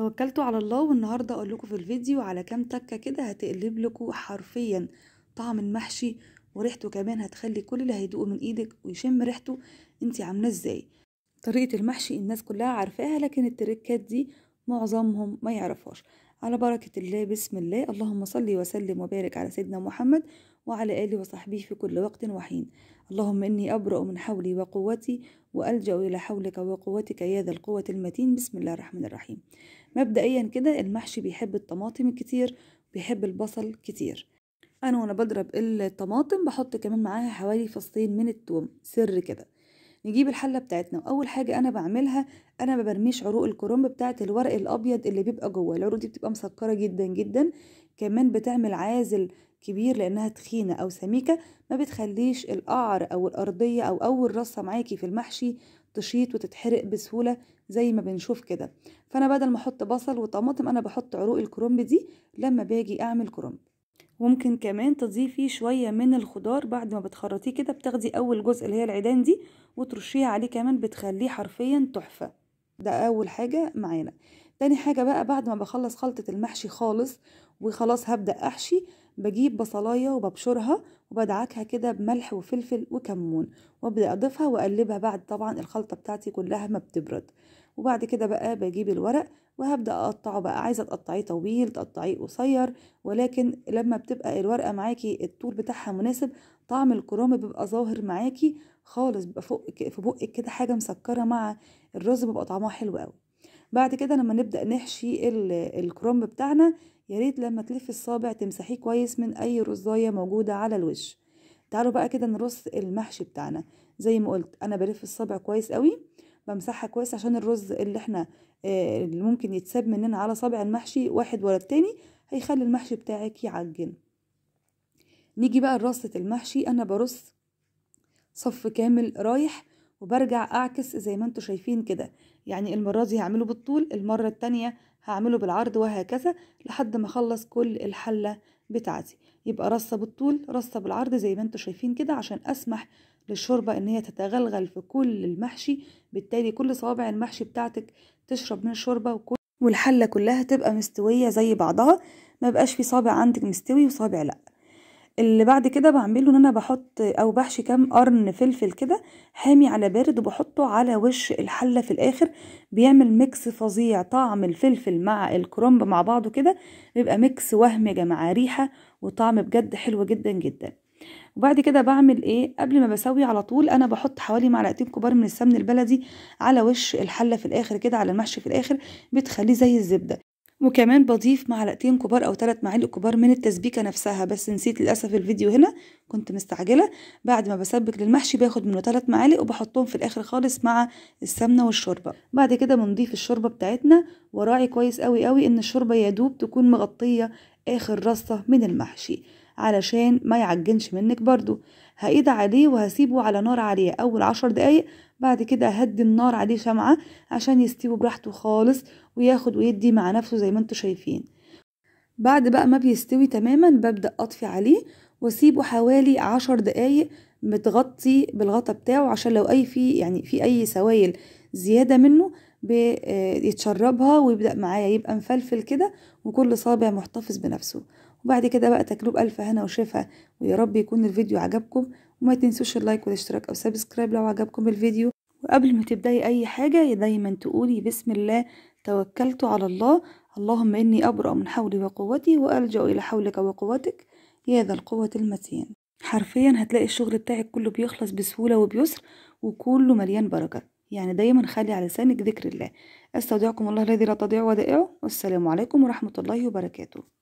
توكلت على الله والنهاردة اقول لكم في الفيديو على كام تكة كده هتقلب لكم حرفيا طعم المحشي وريحته كمان هتخلي كل اللي هيدوقه من ايدك ويشم ريحته انت عاملة ازاي طريقة المحشي الناس كلها عارفاها لكن التركات دي معظمهم ما يعرفهاش على بركة الله بسم الله اللهم صل وسلم وبارك على سيدنا محمد وعلى آله وصحبه في كل وقت وحين اللهم إني أبرأ من حولي وقوتي وألجأ إلى حولك وقوتك يا ذا القوة المتين بسم الله الرحمن الرحيم مبدئيا كده المحشي بيحب الطماطم كتير بيحب البصل كتير انا وانا بضرب الطماطم بحط كمان معاها حوالي فصين من التوم سر كده نجيب الحله بتاعتنا واول حاجه انا بعملها انا ما برميش عروق الكرنب بتاعت الورق الابيض اللي بيبقى جوه العروق دي بتبقى مسكره جدا جدا كمان بتعمل عازل كبير لانها تخينه او سميكه ما بتخليش القعر او الارضيه او اول رصه معاكي في المحشي تشيط وتتحرق بسهولة زي ما بنشوف كده فأنا بدل ما أحط بصل وطماطم أنا بحط عروق الكرنب دي لما باجي أعمل كرنب وممكن كمان تضيفي شوية من الخضار بعد ما بتخرطيه كده بتاخدي أول جزء اللي هي العيدان دي وترشيها عليه كمان بتخليه حرفيا تحفة ده أول حاجة معانا تاني حاجة بقى بعد ما بخلص خلطة المحشي خالص وخلاص هبدأ أحشي بجيب بصلاية وببشرها وبدعكها كده بملح وفلفل وكمون وابدأ اضيفها واقلبها بعد طبعا الخلطة بتاعتي كلها ما بتبرد وبعد كده بقى بجيب الورق وهبدأ أقطعه بقى عايزة تقطعيه طويل تقطعيه قصير ولكن لما بتبقى الورقة معاكي الطول بتاعها مناسب طعم الكرومي بيبقى ظاهر معاكي خالص بيبقى فوق في بقك كده حاجة مسكرة مع الرز بيبقى طعمها حلو قوي بعد كده لما نبدأ نحشي الكرنب بتاعنا يا ريت لما تلف الصابع تمسحيه كويس من أي رزايه موجودة على الوش تعالوا بقى كده نرص المحشي بتاعنا زي ما قلت أنا بلف الصابع كويس قوي بمسحها كويس عشان الرز اللي احنا آه، اللي ممكن يتساب مننا على صابع المحشي واحد ورا التاني هيخلي المحشي بتاعك يعجن نيجي بقى لرصة المحشي أنا برص صف كامل رايح وبرجع اعكس زي ما انتوا شايفين كده يعني المرة دي هعمله بالطول المرة التانية هعمله بالعرض وهكذا لحد ما اخلص كل الحلة بتاعتي يبقى رصة بالطول رصة بالعرض زي ما انتوا شايفين كده عشان اسمح للشوربة ان هي تتغلغل في كل المحشي بالتالي كل صوابع المحشي بتاعتك تشرب من الشوربة وكل والحلة كلها تبقى مستوية زي بعضها ما بقاش في صابع عندك مستوي وصابع لأ اللي بعد كده بعمله ان انا بحط او بحشي كام قرن فلفل كده حامي على بارد وبحطه على وش الحله في الاخر بيعمل ميكس فظيع طعم الفلفل مع الكرنب مع بعضه كده بيبقى ميكس وهم يا جماعه ريحه وطعم بجد حلو جدا جدا وبعد كده بعمل ايه قبل ما بسوي على طول انا بحط حوالي معلقتين كبار من السمن البلدي على وش الحله في الاخر كده على المحشي في الاخر بتخليه زي الزبده وكمان بضيف معلقتين كبار او ثلاث معالق كبار من التسبيكه نفسها بس نسيت للاسف الفيديو هنا كنت مستعجله بعد ما بسبك للمحشي باخد منه ثلاث معالق وبحطهم في الاخر خالص مع السمنه والشوربه بعد كده بنضيف الشوربه بتاعتنا وراعي كويس قوي قوي ان الشوربه يا دوب تكون مغطيه اخر رصه من المحشي علشان ما يعجنش منك برضو هقيد عليه وهسيبه على نار عالية أول عشر دقايق بعد كده هدي النار عليه شمعة عشان يستوي براحته خالص وياخد ويدي مع نفسه زي ما انتوا شايفين بعد بقى ما بيستوي تماما ببدأ أطفي عليه واسيبه حوالي عشر دقايق متغطي بالغطا بتاعه عشان لو اي في يعني في اي سوائل زياده منه آه، يتشربها ويبدأ معايا يبقى مفلفل كده وكل صابع محتفظ بنفسه وبعد كده بقى تكلوب بألف هنا وشفا ويا رب يكون الفيديو عجبكم وما تنسوش اللايك والاشتراك أو سبسكرايب لو عجبكم الفيديو وقبل ما تبدأي أي حاجة دايما تقولي بسم الله توكلت على الله اللهم إني أبرأ من حولي وقوتي وألجأ إلى حولك وقوتك يا ذا القوة المتين حرفيا هتلاقي الشغل بتاعك كله بيخلص بسهولة وبيسر وكله مليان بركة يعني دايما خلي على لسانك ذكر الله استودعكم الله الذي لا تضيع ودائعه والسلام عليكم ورحمة الله وبركاته